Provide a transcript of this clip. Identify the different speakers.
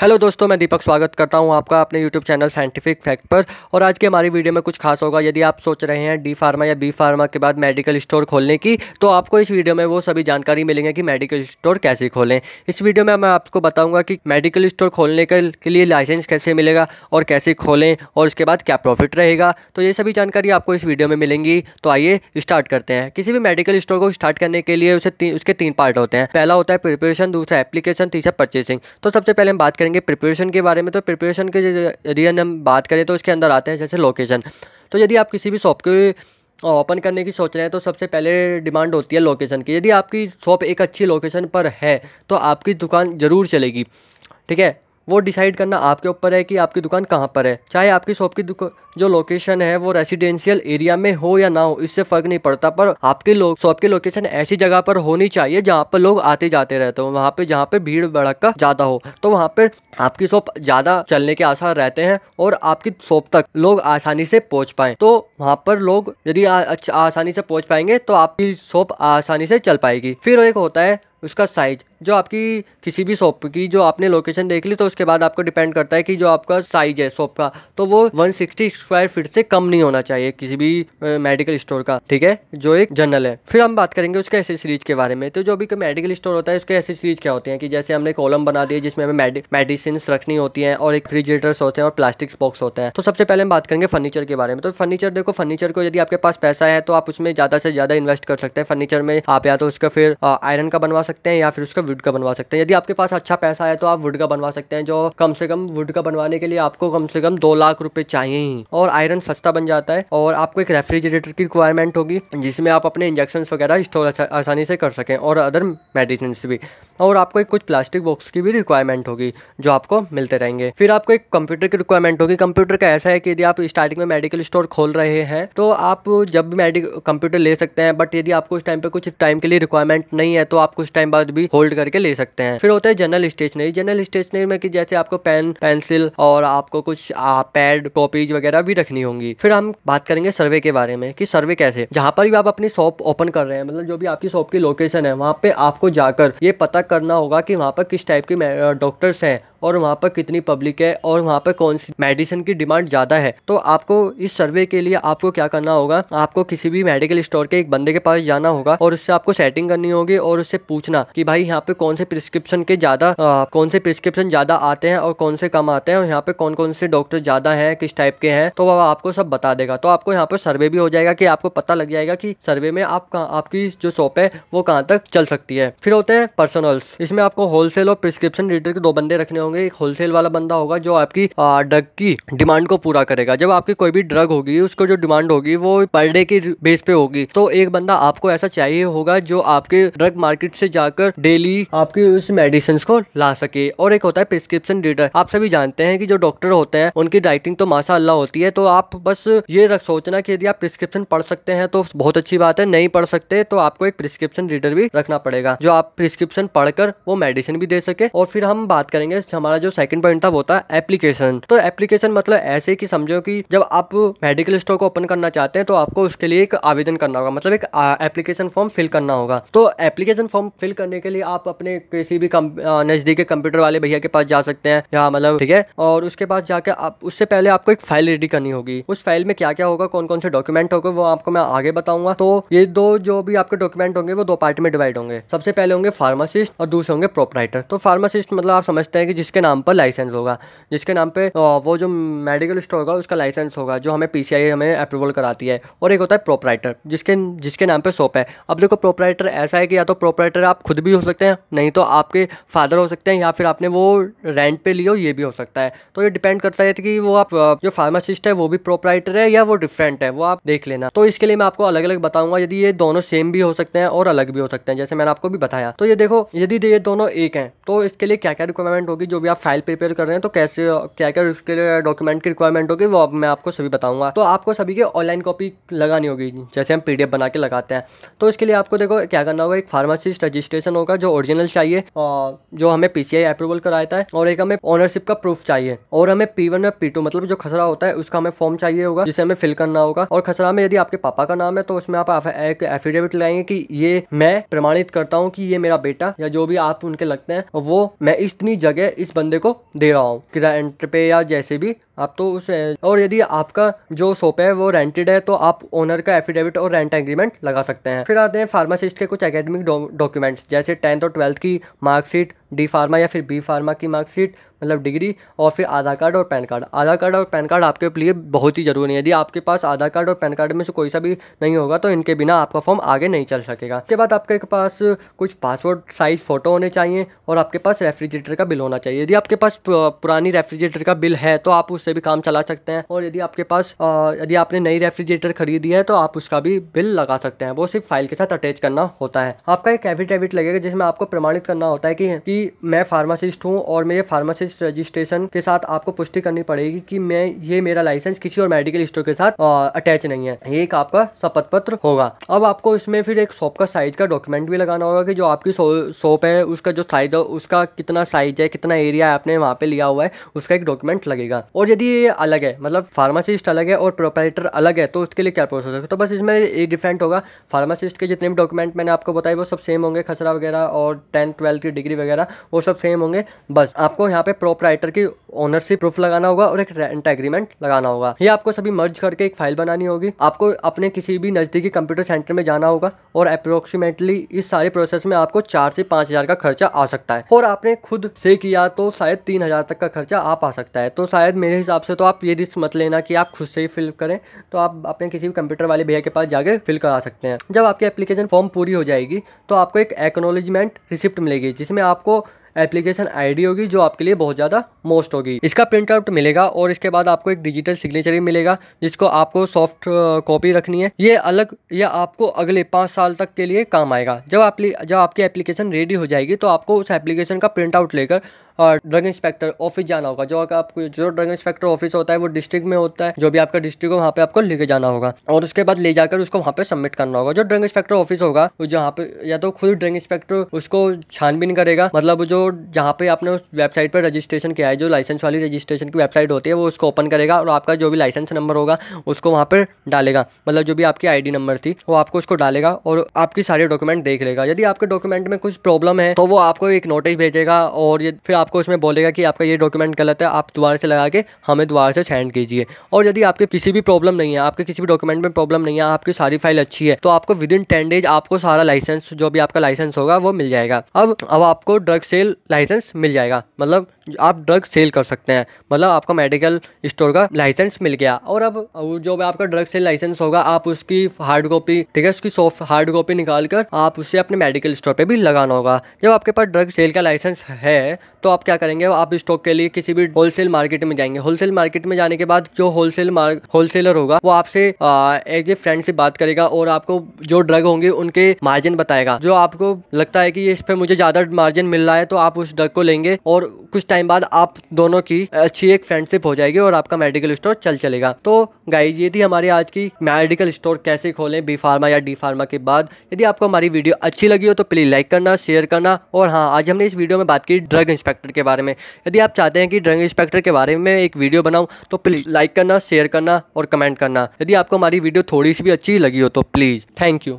Speaker 1: hello दोस्तों मैं दीपक स्वागत करता हूं आपका अपने यूट्यूब चैनल साइंटिफिक फैक्ट पर और आज के हमारी वीडियो में कुछ खास होगा यदि आप सोच रहे हैं डी फार्मा या बी फार्मा के बाद मेडिकल स्टोर खोलने की तो आपको इस वीडियो में वो सभी जानकारी मिलेंगे कि मेडिकल स्टोर कैसे खोलें इस वीडियो में मैं आपको बताऊँगा कि मेडिकल स्टोर खोलने के लिए लाइसेंस कैसे मिलेगा और कैसे खोलें और उसके बाद क्या प्रॉफिट रहेगा तो ये सभी जानकारी आपको इस वीडियो में मिलेंगी तो आइए स्टार्ट करते हैं किसी भी मेडिकल स्टोर को स्टार्ट करने के लिए उसे उसके तीन पार्ट होते हैं पहला होता है प्रिपरेशन दूसरा एप्लीकेशन तीसरा परचेसिंग तो सबसे पहले हम बात करें करेंगे प्रिपरेशन के बारे में तो प्रिपरेशन के यदि हम बात करें तो उसके अंदर आते हैं जैसे लोकेशन तो यदि आप किसी भी शॉप के ओपन करने की सोच रहे हैं तो सबसे पहले डिमांड होती है लोकेशन की यदि आपकी शॉप एक अच्छी लोकेशन पर है तो आपकी दुकान ज़रूर चलेगी ठीक है वो डिसाइड करना आपके ऊपर है कि आपकी दुकान कहाँ पर है चाहे आपकी शॉप की जो लोकेशन है वो रेसिडेंशियल एरिया में हो या ना हो इससे फर्क नहीं पड़ता पर आपके लोग शॉप की लोकेशन ऐसी जगह पर होनी चाहिए जहाँ पर लोग आते जाते रहते हो वहाँ पे जहाँ पे भीड़ भड़क का ज़्यादा हो तो वहाँ पे आपकी शॉप ज़्यादा चलने के आसार रहते हैं और आपकी शॉप तक लोग आसानी से पहुँच पाए तो वहाँ पर लोग यदि अच्छा, आसानी से पहुँच पाएंगे तो आपकी शॉप आसानी से चल पाएगी फिर एक होता है उसका साइज जो आपकी किसी भी शॉप की जो आपने लोकेशन देख ली तो उसके बाद आपको डिपेंड करता है कि जो आपका साइज है शॉप का तो वो 160 स्क्वायर फीट से कम नहीं होना चाहिए किसी भी मेडिकल स्टोर का ठीक है जो एक जनरल है फिर हम बात करेंगे उसके एसेसरीज के बारे में तो जो भी मेडिकल स्टोर होता है उसके एसेसरीज क्या होते हैं कि जैसे हमने कॉलम बना दिए जिसमें हमें मेडिसिन रखनी होती है और एक फ्रिजरेटर्स होते हैं और प्लास्टिक्स बॉक्स होते हैं तो सबसे पहले हम बात करेंगे फर्नीचर के बारे में तो फर्नीचर देखो फर्नीचर को यदि आपके पास पैसा है तो आप उसमें ज़्यादा से ज़्यादा इन्वेस्ट कर सकते हैं फर्नीचर में आप या तो उसका फिर आयरन का बनवा सकते हैं या फिर उसका वुड का बनवा सकते हैं यदि आपके पास अच्छा पैसा है तो आप वुड का बनवा सकते हैं जो कम से कम वुड का बनवाने के लिए आपको कम से कम दो लाख रुपए चाहिए ही और आयरन सस्ता बन जाता है और आपको एक रेफ्रिजरेटर की रिक्वायरमेंट होगी जिसमें आप अपने इंजेक्शन वगैरह स्टोर अच्छा- आसानी से कर सकें और अदर मेडिसिन भी और आपको एक कुछ प्लास्टिक बॉक्स की भी रिक्वायरमेंट होगी जो आपको मिलते रहेंगे फिर आपको एक कंप्यूटर की रिक्वायरमेंट होगी कंप्यूटर का ऐसा है कि यदि आप स्टार्टिंग में मेडिकल स्टोर खोल रहे हैं तो आप जब भी कंप्यूटर ले सकते हैं बट यदि आपको उस टाइम पर कुछ टाइम के लिए रिक्वायरमेंट नहीं है तो आप कुछ टाइम बाद भी होल्ड करके ले सकते हैं फिर होता है जनरल स्टेशनरी जनरल स्टेशनरी में कि जैसे आपको पेन पेंसिल और आपको कुछ पैड कॉपीज वगैरह भी रखनी होंगी फिर हम बात करेंगे सर्वे के बारे में कि सर्वे कैसे जहाँ पर भी आप अपनी शॉप ओपन कर रहे हैं मतलब जो भी आपकी शॉप की लोकेशन है वहाँ पे आपको जाकर ये पता करना होगा कि वहाँ पर किस टाइप के डॉक्टर्स हैं और वहाँ पर कितनी पब्लिक है और वहाँ पर कौन सी मेडिसिन की डिमांड ज़्यादा है तो आपको इस सर्वे के लिए आपको क्या करना होगा आपको किसी भी मेडिकल स्टोर के एक बंदे के पास जाना होगा और उससे आपको सेटिंग करनी होगी और उससे पूछना कि भाई यहाँ पे कौन से प्रिस्क्रिप्शन के ज़्यादा कौन से प्रिस्क्रिप्शन ज़्यादा आते हैं और कौन से कम आते हैं और यहाँ पे कौन कौन से डॉक्टर ज़्यादा हैं किस टाइप के हैं तो वह आपको सब बता देगा तो आपको यहाँ पर सर्वे भी हो जाएगा कि आपको पता लग जाएगा कि सर्वे में आप आपकी जो शॉप है वो कहाँ तक चल सकती है फिर होते हैं पर्सनल्स इसमें आपको होलसेल और प्रिस्क्रिप्शन रीडर के दो बंदे रखने होंगे होंगे एक होलसेल वाला बंदा होगा जो आपकी ड्रग की डिमांड को पूरा करेगा जब आपकी कोई भी ड्रग होगी उसको जो डिमांड होगी वो पर डे की बेस पे होगी तो एक बंदा आपको ऐसा चाहिए होगा जो आपके ड्रग मार्केट से जाकर डेली आपकी उस मेडिसिन को ला सके और एक होता है प्रिस्क्रिप्शन रीडर आप सभी जानते हैं कि जो डॉक्टर होते हैं उनकी राइटिंग तो माशा अल्लाह होती है तो आप बस ये रख सोचना कि यदि आप प्रिस्क्रिप्शन पढ़ सकते हैं तो बहुत अच्छी बात है नहीं पढ़ सकते तो आपको एक प्रिस्क्रिप्शन रीडर भी रखना पड़ेगा जो आप प्रिस्क्रिप्शन पढ़कर वो मेडिसिन भी दे सके और फिर हम बात करेंगे हमारे हमारा जो सेकंड पॉइंट था वो था एप्लीकेशन तो एप्लीकेशन मतलब ऐसे कि समझो कि जब आप मेडिकल स्टोर को ओपन करना चाहते हैं तो आपको उसके लिए एक आवेदन करना होगा मतलब एक एप्लीकेशन फॉर्म फिल करना होगा तो एप्लीकेशन फॉर्म फिल करने के लिए आप अपने किसी भी नज़दीक के कंप्यूटर वाले भैया के पास जा सकते हैं या मतलब ठीक है और उसके पास जाके आप उससे पहले आपको एक फाइल रेडी करनी होगी उस फाइल में क्या क्या होगा कौन कौन से डॉक्यूमेंट होगा वो आपको मैं आगे बताऊंगा तो ये दो जो भी आपके डॉक्यूमेंट होंगे वो दो पार्ट में डिवाइड होंगे सबसे पहले होंगे फार्मासिस्ट और दूसरे होंगे प्रोपराइटर तो फार्मासिस्ट मतलब आप समझते हैं कि जिसके नाम पर लाइसेंस होगा जिसके नाम पर वो जो मेडिकल स्टोर होगा उसका लाइसेंस होगा जो हमें पीसीआई हमें अप्रूवल कराती है और एक होता है प्रोपराइटर जिसके जिसके नाम पे शॉप है अब देखो प्रोपराइटर ऐसा है कि या तो प्रोपराइटर आप खुद भी हो सकते हैं नहीं तो आपके फादर हो सकते हैं या फिर आपने वो रेंट पे हो ये भी हो सकता है तो ये डिपेंड करता है कि वो आप जो फार्मासिस्ट है वो भी प्रोपराइटर है या वो डिफरेंट है वो आप देख लेना तो इसके लिए मैं आपको अलग अलग बताऊंगा यदि ये दोनों सेम भी हो सकते हैं और अलग भी हो सकते हैं जैसे मैंने आपको भी बताया तो ये देखो यदि ये दोनों एक हैं तो इसके लिए क्या क्या रिक्वायरमेंट होगी जो जो भी आप फाइल प्रिपेयर कर रहे हैं तो कैसे क्या क्या उसके लिए डॉक्यूमेंट की रिक्वायरमेंट होगी वो मैं आपको सभी बताऊंगा तो आपको सभी की ऑनलाइन कॉपी लगानी होगी जैसे हम पीडीएफ बना के लगाते हैं तो इसके लिए आपको देखो क्या करना होगा एक फार्मासिस्ट रजिस्ट्रेशन होगा जो ओरिजिनल चाहिए और जो हमें पी अप्रूवल कराता है और एक हमें ऑनरशिप का प्रूफ चाहिए और हमें पी वन पी टू मतलब जो खसरा होता है उसका हमें फॉर्म चाहिए होगा जिसे हमें फिल करना होगा और खसरा में यदि आपके पापा का नाम है तो उसमें आप एक एफिडेविट लगाएंगे कि ये मैं प्रमाणित करता हूँ कि ये मेरा बेटा या जो भी आप उनके लगते हैं वो मैं इतनी जगह इस बंदे को दे रहा हूँ किराया रेंट पे या जैसे भी आप तो उस और यदि आपका जो शॉप है वो रेंटेड है तो आप ओनर का एफिडेविट और रेंट एग्रीमेंट लगा सकते हैं फिर आते हैं फार्मासिस्ट के कुछ एकेडमिक डॉक्यूमेंट्स जैसे टेंथ और ट्वेल्थ की मार्कशीट डी फार्मा या फिर बी फार्मा की मार्कशीट मतलब डिग्री और फिर आधार कार्ड और पैन कार्ड आधार कार्ड और पैन कार्ड आपके लिए बहुत ही ज़रूरी है यदि आपके पास आधार कार्ड और पैन कार्ड में से कोई सा भी नहीं होगा तो इनके बिना आपका फॉर्म आगे नहीं चल सकेगा उसके बाद आपके पास कुछ पासपोर्ट साइज़ फ़ोटो होने चाहिए और आपके पास रेफ्रिजरेटर का बिल होना चाहिए यदि आपके पास पुरानी रेफ्रिजरेटर का बिल है तो आप उससे भी काम चला सकते हैं और यदि आपके पास यदि आपने नई रेफ्रिजरेटर खरीदी है तो आप उसका भी बिल लगा सकते हैं वो सिर्फ फाइल के साथ अटैच करना होता है आपका एक एफिडेविट लगेगा जिसमें आपको प्रमाणित करना होता है कि मैं फार्मासिस्ट हूँ और मेरे फार्मासिस्ट रजिस्ट्रेशन के साथ आपको पुष्टि करनी पड़ेगी कि मैं ये मेरा लाइसेंस किसी और मेडिकल स्टोर के साथ अटैच नहीं है ये एक आपका शपथ पत्र होगा अब आपको इसमें फिर एक शॉप का साइज का डॉक्यूमेंट भी लगाना होगा कि जो आपकी शॉप है उसका जो साइज है उसका कितना साइज है कितना एरिया आपने वहाँ पे लिया हुआ है उसका एक डॉक्यूमेंट लगेगा और यदि ये अलग है मतलब फार्मासिस्ट अलग है और प्रोपराइटर अलग है तो उसके लिए क्या प्रोसेस होगा तो बस इसमें एक डिफरेंट होगा फार्मासिस्ट के जितने भी डॉक्यूमेंट मैंने आपको बताए वो सब सेम होंगे खसरा वगैरह और टेंथ ट्वेल्थ की डिग्री वगैरह वो सब सेम होंगे बस आपको यहाँ पे राइटर की ओनरशिप प्रूफ लगाना होगा और एक रेंट एग्रीमेंट लगाना होगा ये आपको सभी मर्ज करके एक फाइल बनानी होगी आपको अपने किसी भी नज़दीकी कंप्यूटर सेंटर में जाना होगा और अप्रोक्सीमेटली इस सारे प्रोसेस में आपको चार से पाँच हज़ार का खर्चा आ सकता है और आपने खुद से किया तो शायद तीन हज़ार तक का खर्चा आप आ सकता है तो शायद मेरे हिसाब से तो आप ये रिस्क मत लेना कि आप खुद से ही फिल करें तो आप अपने किसी भी कंप्यूटर वाले भैया के पास जाके फिल करा सकते हैं जब आपकी एप्लीकेशन फॉर्म पूरी हो जाएगी तो आपको एक एक्नोलेजमेंट रिसिप्ट मिलेगी जिसमें आपको एप्लीकेशन आईडी होगी जो आपके लिए बहुत ज़्यादा मोस्ट होगी इसका प्रिंटआउट मिलेगा और इसके बाद आपको एक डिजिटल सिग्नेचर भी मिलेगा जिसको आपको सॉफ्ट कॉपी रखनी है ये अलग या आपको अगले पाँच साल तक के लिए काम आएगा जब आप जब आपकी एप्लीकेशन रेडी हो जाएगी तो आपको उस एप्लीकेशन का प्रिंटआउट लेकर ड्रग इंस्पेक्टर ऑफिस जाना होगा जो आपको जो ड्रग इंस्पेक्टर ऑफिस होता है वो डिस्ट्रिक्ट में होता है जो भी आपका डिस्ट्रिक्ट हो वहाँ पे आपको लेके जाना होगा और उसके बाद ले जाकर उसको वहाँ पे सबमिट करना होगा जो ड्रग इंस्पेक्टर ऑफिस होगा वो जहाँ पे या तो खुद ड्रग इंस्पेक्टर उसको छानबीन करेगा मतलब जो जहाँ पे आपने उस वेबसाइट पर रजिस्ट्रेशन किया है जो लाइसेंस वाली रजिस्ट्रेशन की वेबसाइट होती है वो उसको ओपन करेगा और आपका जो भी लाइसेंस नंबर होगा उसको वहाँ पर डालेगा मतलब जो भी आपकी आई नंबर थी वो आपको उसको डालेगा और आपकी सारे डॉक्यूमेंट देख लेगा यदि आपके डॉक्यूमेंट में कुछ प्रॉब्लम है तो वो आपको एक नोटिस भेजेगा और ये फिर आप आपको उसमें बोलेगा कि आपका ये डॉक्यूमेंट गलत है आप दोबारा से लगा के हमें दोबारा से सेंड कीजिए और यदि आपके किसी भी प्रॉब्लम नहीं है आपके किसी भी डॉक्यूमेंट में प्रॉब्लम नहीं है आपकी सारी फाइल अच्छी है तो आपको विद इन टेन डेज आपको सारा लाइसेंस जो भी आपका लाइसेंस होगा वो मिल जाएगा अब अब आपको ड्रग सेल लाइसेंस मिल जाएगा मतलब आप ड्रग सेल कर सकते हैं मतलब आपका मेडिकल स्टोर का लाइसेंस मिल गया और अब जो भी आपका ड्रग सेल लाइसेंस होगा आप उसकी हार्ड कॉपी ठीक है उसकी सॉफ्ट हार्ड कॉपी निकाल कर आप उसे अपने मेडिकल स्टोर पर भी लगाना होगा जब आपके पास ड्रग सेल का लाइसेंस है तो आप क्या करेंगे आप स्टॉक के लिए किसी भी होलसेल मार्केट में जाएंगे होलसेल मार्केट में जाने के बाद जो होलसेल होलसेलर होगा वो आपसे एज ए फ्रेंड से बात करेगा और आपको जो ड्रग होंगे उनके मार्जिन बताएगा जो आपको लगता है कि इस पर मुझे ज़्यादा मार्जिन मिल रहा है तो आप उस ड्रग को लेंगे और कुछ टाइम बाद आप दोनों की अच्छी एक फ्रेंडशिप हो जाएगी और आपका मेडिकल स्टोर चल चलेगा तो गाइज ये थी हमारी आज की मेडिकल स्टोर कैसे खोलें बी फार्मा या डी फार्मा के बाद यदि आपको हमारी वीडियो अच्छी लगी हो तो प्लीज़ लाइक करना शेयर करना और हाँ आज हमने इस वीडियो में बात की ड्रग इंस्पेक्टर इंस्पेक्टर के बारे में यदि आप चाहते हैं कि ड्रग इंस्पेक्टर के बारे में एक वीडियो बनाऊँ तो प्लीज़ लाइक करना शेयर करना और कमेंट करना यदि आपको हमारी वीडियो थोड़ी सी भी अच्छी लगी हो तो प्लीज़ थैंक यू